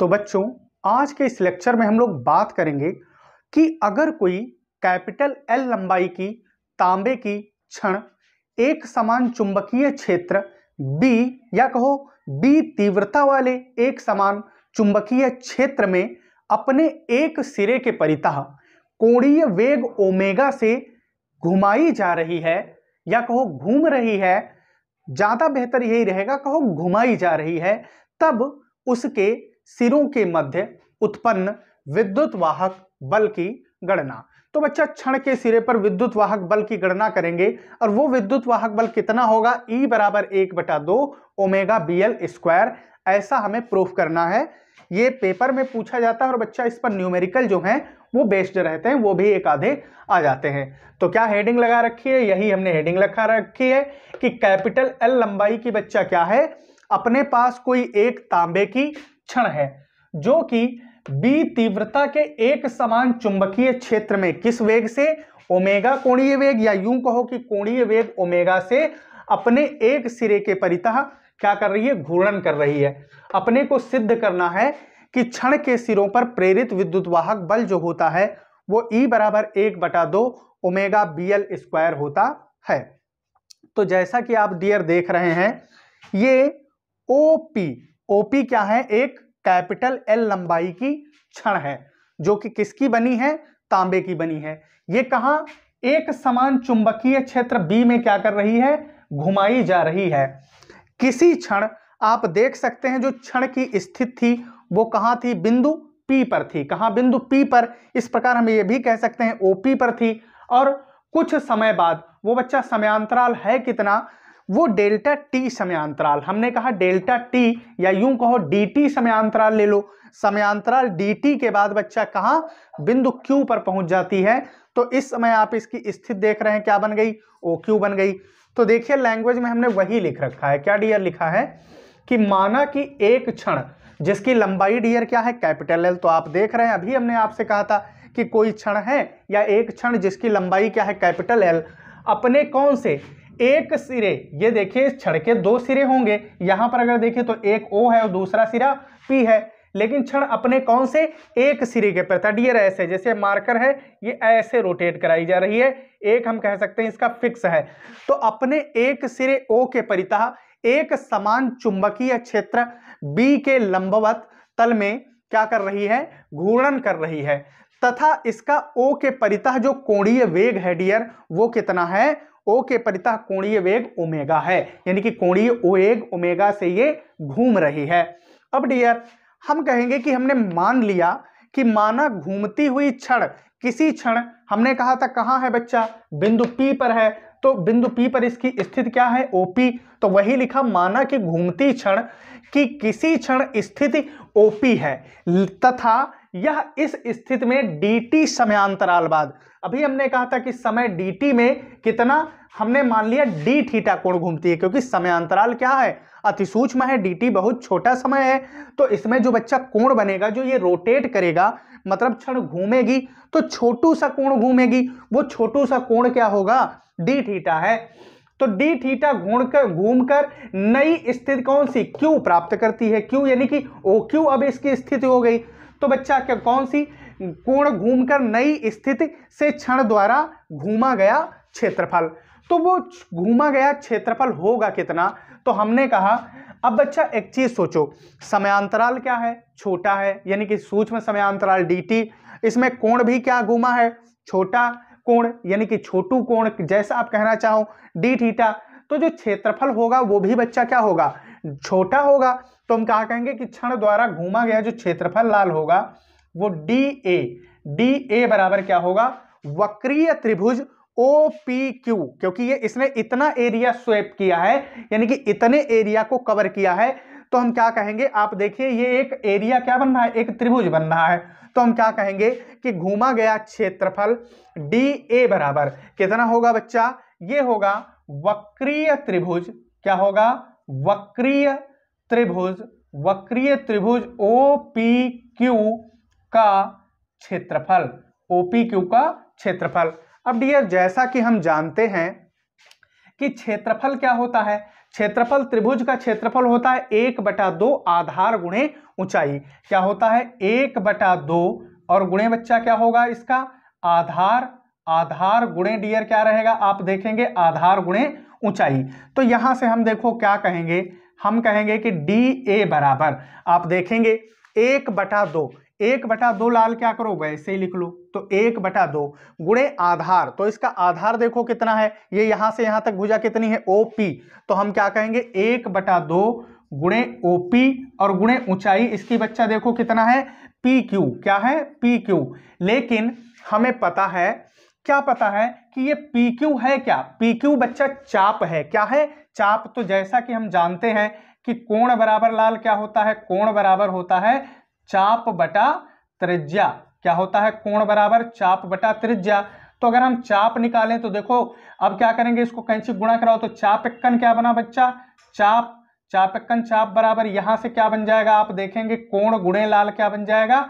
तो बच्चों आज के इस लेक्चर में हम लोग बात करेंगे कि अगर कोई कैपिटल एल लंबाई की तांबे की क्षण एक समान चुंबकीय क्षेत्र बी या कहो बी तीव्रता वाले एक समान चुंबकीय क्षेत्र में अपने एक सिरे के परिता कोणीय वेग ओमेगा से घुमाई जा रही है या कहो घूम रही है ज़्यादा बेहतर यही रहेगा कहो घुमाई जा रही है तब उसके सिरों के मध्य उत्पन्न विद्युत वाहक बल की गणना तो बच्चा क्षण के सिरे पर विद्युत वाहक बल की गणना करेंगे और वो विद्युत वाहक बल कितना होगा E बराबर एक बटा दो ओमेगा बी एल स्क्वायर ऐसा हमें प्रूफ करना है ये पेपर में पूछा जाता है और बच्चा इस पर न्यूमेरिकल जो है वो बेस्ड रहते हैं वो भी एक आधे आ जाते हैं तो क्या हेडिंग लगा रखी है यही हमने हेडिंग लगा रखी है कि कैपिटल एल लंबाई की बच्चा क्या है अपने पास कोई एक तांबे की क्षण है जो कि बी तीव्रता के एक समान चुंबकीय क्षेत्र में किस वेग से ओमेगा कोणीय वेग या यूं कहो कि कोणीय वेग ओमेगा से अपने एक सिरे के परितः क्या कर रही है घूर्णन कर रही है अपने को सिद्ध करना है कि क्षण के सिरों पर प्रेरित विद्युत वाहक बल जो होता है वो ई e बराबर एक बटा दो ओमेगा बी एल स्क्वायर होता है तो जैसा कि आप डियर देख रहे हैं ये ओ पी ओपी क्या है एक कैपिटल एल लंबाई की क्षण है जो कि किसकी बनी है तांबे की बनी है ये कहा एक समान चुंबकीय क्षेत्र बी में क्या कर रही है घुमाई जा रही है किसी क्षण आप देख सकते हैं जो क्षण की स्थिति थी वो कहां थी बिंदु पी पर थी कहा बिंदु पी पर इस प्रकार हम ये भी कह सकते हैं ओ पी पर थी और कुछ समय बाद वो बच्चा समयांतराल है कितना वो डेल्टा टी समयांतराल हमने कहा डेल्टा टी या यूं कहो डी टी समयांतराल ले लो समयांतराल डी टी के बाद बच्चा कहाँ बिंदु क्यू पर पहुंच जाती है तो इस समय आप इसकी स्थिति देख रहे हैं क्या बन गई ओ क्यू बन गई तो देखिए लैंग्वेज में हमने वही लिख रखा है क्या डियर लिखा है कि माना कि एक क्षण जिसकी लंबाई डियर क्या है कैपिटल एल तो आप देख रहे हैं अभी हमने आपसे कहा था कि कोई क्षण है या एक क्षण जिसकी लंबाई क्या है कैपिटल एल अपने कौन से एक सिरे ये देखिए इस छड़ के दो सिरे होंगे यहां पर अगर देखें तो एक ओ है और दूसरा सिरा पी है लेकिन क्षण अपने कौन से एक सिरे के था डियर ऐसे जैसे मार्कर है ये ऐसे रोटेट कराई जा रही है एक हम कह सकते हैं इसका फिक्स है तो अपने एक सिरे ओ के परिता एक समान चुंबकीय क्षेत्र बी के लंबवत तल में क्या कर रही है घूर्णन कर रही है तथा इसका ओ के परिता जो कोणीय वेग है डियर वो कितना है ओ के परिता कोणीय वेग ओमेगा है यानी कि कोणीय वेग ओमेगा से ये घूम रही है अब डियर हम कहेंगे कि हमने मान लिया कि माना घूमती हुई क्षण किसी क्षण हमने कहा था कहाँ है बच्चा बिंदु पी पर है तो बिंदु पी पर इसकी स्थिति क्या है ओपी तो वही लिखा माना कि घूमती क्षण कि किसी क्षण स्थिति ओपी है तथा यह इस स्थिति में डी टी समयांतराल बाद अभी हमने कहा था कि समय dt में कितना हमने मान लिया d थीटा कोण घूमती है क्योंकि समय अंतराल क्या है सूक्ष्म है dt बहुत छोटा समय है तो इसमें जो बच्चा कोण बनेगा जो ये रोटेट करेगा मतलब क्षण घूमेगी तो छोटू सा कोण घूमेगी वो छोटू सा कोण क्या होगा d थीटा है तो डी थीटा घूम कर घूम कर नई स्थिति कौन सी क्यों प्राप्त करती है क्यू यानी कि ओ क्यू अब इसकी स्थिति हो गई तो बच्चा क्या कौन सी कोण घूमकर नई स्थिति से क्षण द्वारा घूमा गया क्षेत्रफल तो वो घूमा गया क्षेत्रफल होगा कितना तो हमने कहा अब बच्चा एक चीज़ सोचो समयांतराल क्या है छोटा है यानी कि सूक्ष्म समयांतराल dt इसमें कोण भी क्या घूमा है छोटा कोण यानी कि छोटू कोण जैसा आप कहना चाहो डी थीटा तो जो क्षेत्रफल होगा वो भी बच्चा क्या होगा छोटा होगा तो हम कहा कहेंगे कि क्षण द्वारा घूमा गया जो क्षेत्रफल लाल होगा वो डी ए डी ए बराबर क्या होगा वक्रीय त्रिभुज ओ पी क्यू क्योंकि ये इसने इतना एरिया स्वेप किया है यानी कि इतने एरिया को कवर किया है तो हम क्या कहेंगे आप देखिए ये एक एरिया क्या बन रहा है एक त्रिभुज बन रहा है तो हम क्या कहेंगे कि घूमा गया क्षेत्रफल डी ए बराबर कितना होगा बच्चा ये होगा वक्रीय त्रिभुज क्या होगा वक्रीय त्रिभुज वक्रीय त्रिभुज ओ पी क्यू का क्षेत्रफल ओपीक्यू का क्षेत्रफल अब डियर जैसा कि हम जानते हैं कि क्षेत्रफल क्या होता है क्षेत्रफल त्रिभुज का क्षेत्रफल होता है एक बटा दो आधार गुणे ऊंचाई क्या होता है एक बटा दो और गुणे बच्चा क्या होगा इसका आधार आधार गुणे डियर क्या रहेगा आप देखेंगे आधार गुणे ऊंचाई तो यहां से हम देखो क्या कहेंगे हम कहेंगे कि डी ए बराबर आप देखेंगे एक बटा दो एक बटा दो लाल क्या करो वैसे ही लिख लो तो एक बटा दो गुड़े आधार तो इसका आधार देखो कितना है ये यहां से यहां तक भुजा कितनी है ओपी तो हम क्या कहेंगे एक बटा दो गुणे ओपी और गुणे ऊंचाई इसकी बच्चा देखो कितना है पी क्यू क्या है पी क्यू लेकिन हमें पता है क्या पता है कि ये पी क्यू है क्या पी क्यू बच्चा चाप है क्या है चाप तो जैसा कि हम जानते हैं कि कोण बराबर लाल क्या होता है कोण बराबर होता है चाप बटा त्रिज्या क्या होता है कोण बराबर चाप बटा त्रिज्या तो अगर हम चाप निकालें तो देखो अब क्या करेंगे इसको कहीं से गुणा कराओ तो चाप इक्कन क्या बना बच्चा चाप चाप इक्कन चाप बराबर यहां से क्या बन जाएगा आप देखेंगे कोण गुणे लाल क्या बन जाएगा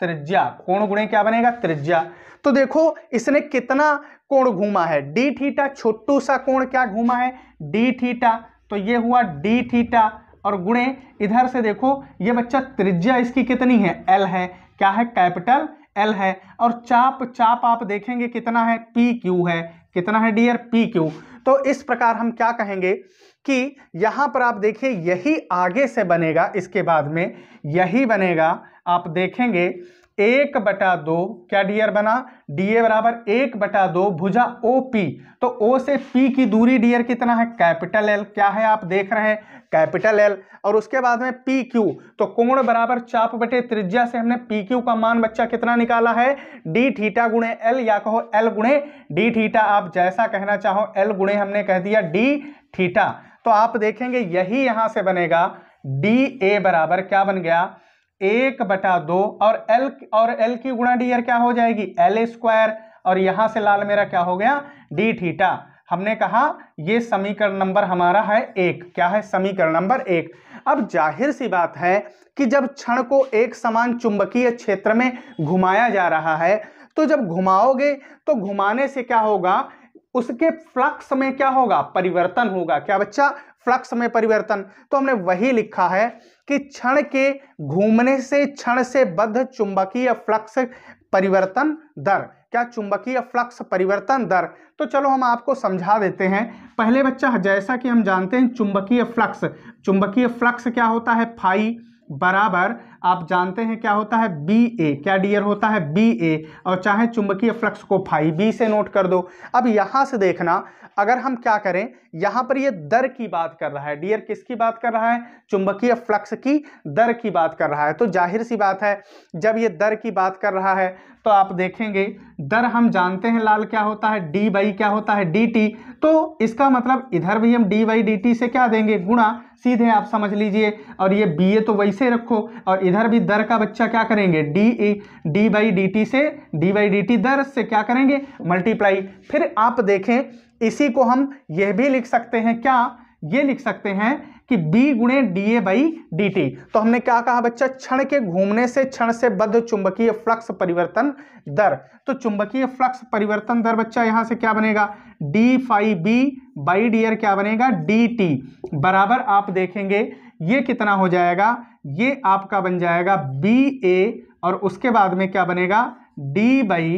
त्रिज्या कोण गुणे क्या बनेगा त्रिज्या तो देखो इसने कितना कोण घूमा है डी थीटा छोटू सा कोण क्या घूमा है डी थीटा तो ये हुआ डी थीटा और गुणे इधर से देखो ये बच्चा त्रिज्या इसकी कितनी है एल है क्या है कैपिटल एल है और चाप चाप आप देखेंगे कितना है पी क्यू है कितना है डियर पी क्यू तो इस प्रकार हम क्या कहेंगे कि यहाँ पर आप देखिए यही आगे से बनेगा इसके बाद में यही बनेगा आप देखेंगे एक बटा दो क्या डीआर बना डीए बराबर एक बटा दो भुजा ओ पी तो ओ से पी की दूरी डीआर कितना है कैपिटल एल क्या है आप देख रहे हैं कैपिटल एल और उसके बाद में पी क्यू तो कोण बराबर चाप बटे त्रिज्या से हमने पी क्यू का मान बच्चा कितना निकाला है डी थीटा गुणे एल या कहो एल गुणे डी थीटा आप जैसा कहना चाहो एल गुणे हमने कह दिया डी थीटा तो आप देखेंगे यही यहां से बनेगा डी ए बराबर क्या बन गया एक बटा दो और एल और एल की गुणा डी आर क्या हो जाएगी एल स्क्वायर और यहां से लाल मेरा क्या हो गया डी थीटा हमने कहा यह समीकरण नंबर हमारा है एक क्या है समीकरण नंबर एक अब जाहिर सी बात है कि जब क्षण को एक समान चुंबकीय क्षेत्र में घुमाया जा रहा है तो जब घुमाओगे तो घुमाने से क्या होगा उसके फ्लक्स में क्या होगा परिवर्तन होगा क्या बच्चा फ्लक्स में परिवर्तन तो हमने वही लिखा है कि क्षण के घूमने से क्षण से बद्ध चुंबकीय फ्लक्स परिवर्तन दर क्या चुंबकीय फ्लक्स परिवर्तन दर तो चलो हम आपको समझा देते हैं पहले बच्चा जैसा कि हम जानते हैं चुंबकीय फ्लक्स चुंबकीय फ्लक्स क्या होता है फाई बराबर आप जानते हैं क्या होता है बी ए क्या डियर होता है बी ए और चाहे चुंबकीय फ्लक्स को फाई बी से नोट कर दो अब यहाँ से देखना अगर हम क्या करें यहाँ पर ये दर की बात कर रहा है डियर किसकी बात कर रहा है चुंबकीय फ्लक्स की दर की बात कर रहा है तो जाहिर सी बात है जब ये दर की बात कर रहा है तो आप देखेंगे दर हम जानते हैं लाल क्या होता है डी बाई क्या होता है डी टी तो इसका मतलब इधर भी हम डी बाई डी टी से क्या देंगे गुणा सीधे आप समझ लीजिए और ये बी ए तो वैसे रखो और इधर भी दर का बच्चा क्या करेंगे d a d by d t से डी बाई डी टी दर से क्या करेंगे मल्टीप्लाई फिर आप देखें इसी को हम यह भी लिख सकते हैं क्या ये लिख सकते हैं कि b गुणे d a by d t तो हमने क्या कहा बच्चा क्षण के घूमने से क्षण से बद्ध चुंबकीय फ्लक्स परिवर्तन दर तो चुंबकीय फ्लक्स परिवर्तन दर बच्चा यहां से क्या बनेगा d five b by d क्या बनेगा डी टी बराबर आप देखेंगे ये कितना हो जाएगा ये आपका बन जाएगा बी ए और उसके बाद में क्या बनेगा डी बाई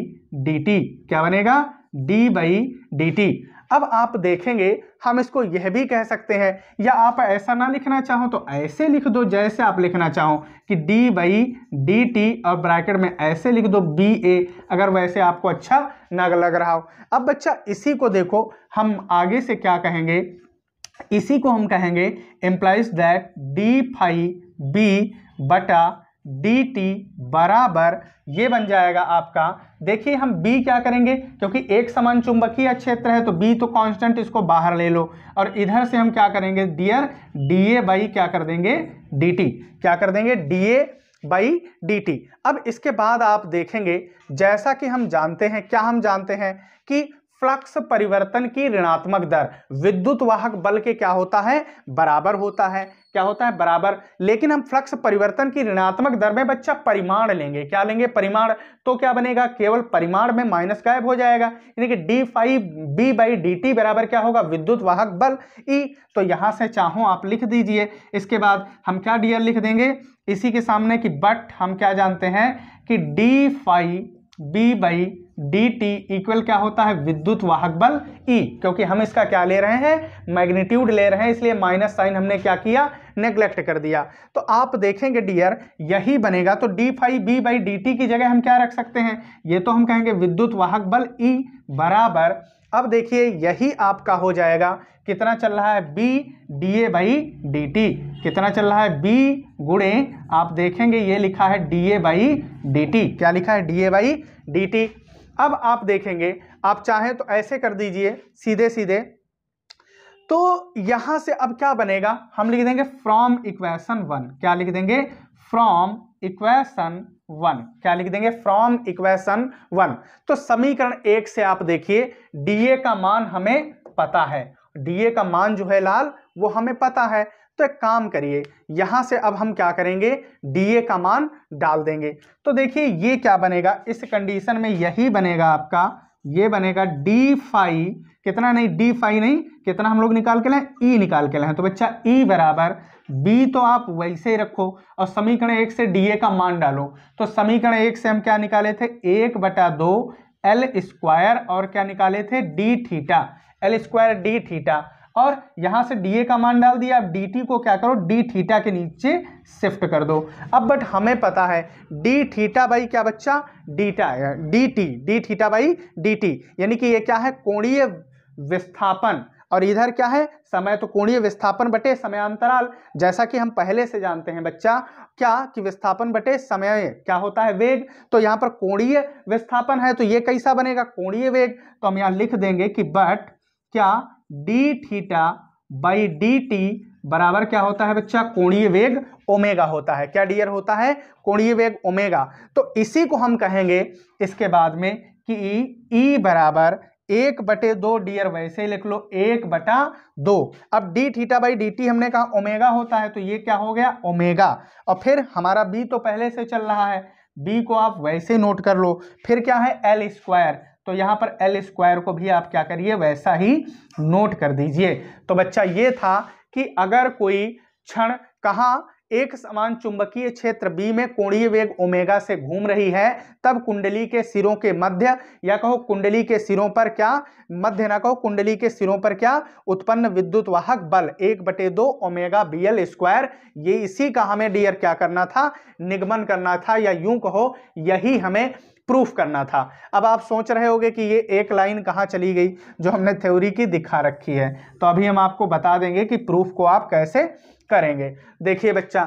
डी टी क्या बनेगा डी बाई डी टी अब आप देखेंगे हम इसको यह भी कह सकते हैं या आप ऐसा ना लिखना चाहो तो ऐसे लिख दो जैसे आप लिखना चाहो कि डी बाई डी टी और ब्रैकेट में ऐसे लिख दो बी ए अगर वैसे आपको अच्छा ना लग रहा हो अब बच्चा इसी को देखो हम आगे से क्या कहेंगे इसी को हम कहेंगे implies that d phi b बटा डी टी बराबर ये बन जाएगा आपका देखिए हम बी क्या करेंगे क्योंकि एक समान चुंबकीय क्षेत्र है तो बी तो कांस्टेंट इसको बाहर ले लो और इधर से हम क्या करेंगे डियर डी ए बाई क्या कर देंगे डी टी क्या कर देंगे d a by d t अब इसके बाद आप देखेंगे जैसा कि हम जानते हैं क्या हम जानते हैं कि फ्लक्स परिवर्तन की ऋणात्मक दर विद्युत वाहक बल के क्या होता है बराबर होता है क्या होता है बराबर लेकिन हम फ्लक्स परिवर्तन की ऋणात्मक दर में बच्चा परिमाण लेंगे क्या लेंगे परिमाण तो क्या बनेगा केवल परिमाण में माइनस गायब हो जाएगा यानी कि d five b by d t बराबर क्या होगा विद्युत वाहक बल ई तो यहाँ से चाहो आप लिख दीजिए इसके बाद हम क्या डी लिख देंगे इसी के सामने कि बट हम क्या जानते हैं कि d five b by d t equal क्या होता है विद्युत वाहक बल ई e, क्योंकि हम इसका क्या ले रहे हैं मैग्नीट्यूड ले रहे हैं इसलिए माइनस साइन हमने क्या किया नेग्लेक्ट कर दिया तो आप देखेंगे डियर यही बनेगा तो d five b by d t की जगह हम क्या रख सकते हैं ये तो हम कहेंगे विद्युत वाहक बल ई e बराबर अब देखिए यही आपका हो जाएगा कितना चल रहा है b d a by d t कितना चल रहा है बी गुणे आप देखेंगे ये लिखा है d a by d t क्या लिखा है d a by d t अब आप देखेंगे आप चाहें तो ऐसे कर दीजिए सीधे सीधे तो यहां से अब क्या बनेगा हम लिख देंगे फ्रॉम इक्वेशन वन क्या लिख देंगे फ्रॉम इक्वेशन वन क्या लिख देंगे फ्रॉम इक्वेशन वन तो समीकरण एक से आप देखिए डीए का मान हमें पता है डीए का मान जो है लाल वो हमें पता है तो एक काम करिए यहां से अब हम क्या करेंगे डीए का मान डाल देंगे तो देखिए ये क्या बनेगा इस कंडीशन में यही बनेगा आपका ये बनेगा डी फाई कितना नहीं डी फाई नहीं कितना हम लोग निकाल के लें ई e निकाल के लें तो बच्चा ई e बराबर बी तो आप वैसे ही रखो और समीकरण एक से डी ए का मान डालो तो समीकरण एक से हम क्या निकाले थे एक बटा दो एल स्क्वायर और क्या निकाले थे d theta l square d theta और यहाँ से डी ए का मान डाल दिया अब डी टी को क्या करो डी थीटा के नीचे शिफ्ट कर दो अब बट हमें पता है डी थीटा बाई क्या बच्चा डीटा d t d theta by d t यानी कि ये क्या है कोणीय विस्थापन और इधर क्या है समय तो कोणीय विस्थापन बटे समयांतराल जैसा कि हम पहले से जानते हैं बच्चा क्या कि विस्थापन बटे समय क्या होता है वेग तो यहाँ पर कोणीय विस्थापन है तो ये कैसा बनेगा कोणीय वेग तो हम यहाँ लिख देंगे कि बट क्या d theta by d t बराबर क्या होता है बच्चा कोणीय वेग ओमेगा होता है क्या डियर होता है कोणीय वेग ओमेगा तो इसी को हम कहेंगे इसके बाद में कि ई e, e बराबर एक बटे दो डियर वैसे लिख लो एक बटा दो अब d theta by d t हमने कहा ओमेगा होता है तो ये क्या हो गया ओमेगा और फिर हमारा बी तो पहले से चल रहा है बी को आप वैसे नोट कर लो फिर क्या है एल स्क्वायर तो यहाँ पर एल स्क्वायर को भी आप क्या करिए वैसा ही नोट कर दीजिए तो बच्चा ये था कि अगर कोई क्षण कहाँ एक समान चुंबकीय क्षेत्र बी में कोणीय वेग ओमेगा से घूम रही है तब कुंडली के सिरों के मध्य या कहो कुंडली के सिरों पर क्या मध्य ना कहो कुंडली के सिरों पर क्या उत्पन्न विद्युत वाहक बल एक बटे दो ओमेगा बी एल स्क्वायर ये इसी का हमें डियर क्या करना था निगमन करना था या यूं कहो यही हमें प्रूफ करना था अब आप सोच रहे होंगे कि ये एक लाइन कहाँ चली गई जो हमने थ्योरी की दिखा रखी है तो अभी हम आपको बता देंगे कि प्रूफ को आप कैसे करेंगे देखिए बच्चा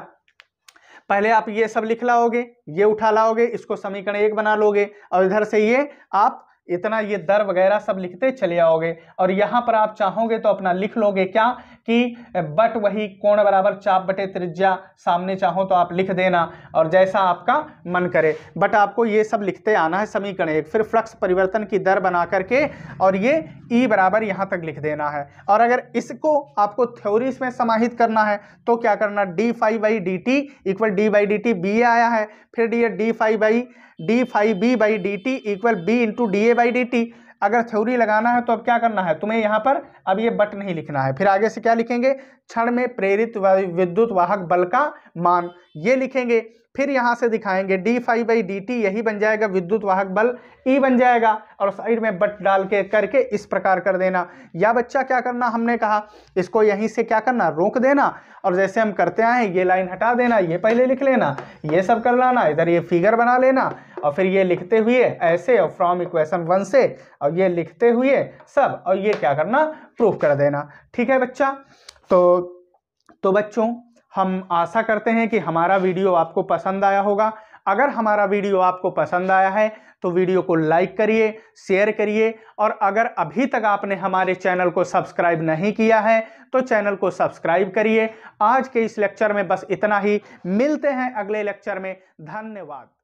पहले आप ये सब लिख लाओगे ये उठा लाओगे इसको समीकरण एक बना लोगे और इधर से ये आप इतना ये दर वगैरह सब लिखते चले आओगे और यहाँ पर आप चाहोगे तो अपना लिख लोगे क्या कि बट वही कोण बराबर चाप बटे त्रिज्या सामने चाहो तो आप लिख देना और जैसा आपका मन करे बट आपको ये सब लिखते आना है समीकरण एक फिर फ्लक्स परिवर्तन की दर बना करके और ये ई e बराबर यहाँ तक लिख देना है और अगर इसको आपको थ्योरीज में समाहित करना है तो क्या करना d five by d t equal d by d t b a आया है फिर ये d five by d five b by d t equal b into d a by d t अगर थ्योरी लगाना है तो अब क्या करना है तुम्हें यहाँ पर अब ये बट नहीं लिखना है फिर आगे से क्या लिखेंगे क्षण में प्रेरित विद्युत वाहक बल का मान ये लिखेंगे फिर यहाँ से दिखाएंगे d five by d t यही बन जाएगा विद्युत वाहक बल ई e बन जाएगा और साइड में बट डाल के करके इस प्रकार कर देना या बच्चा क्या करना हमने कहा इसको यहीं से क्या करना रोक देना और जैसे हम करते आए ये लाइन हटा देना ये पहले लिख लेना ये सब कर लाना इधर ये फिगर बना लेना और फिर ये लिखते हुए ऐसे और फ्रॉम इक्वेशन वन से और ये लिखते हुए सब और ये क्या करना प्रूफ कर देना ठीक है बच्चा तो तो बच्चों हम आशा करते हैं कि हमारा वीडियो आपको पसंद आया होगा अगर हमारा वीडियो आपको पसंद आया है तो वीडियो को लाइक करिए शेयर करिए और अगर अभी तक आपने हमारे चैनल को सब्सक्राइब नहीं किया है तो चैनल को सब्सक्राइब करिए आज के इस लेक्चर में बस इतना ही मिलते हैं अगले लेक्चर में धन्यवाद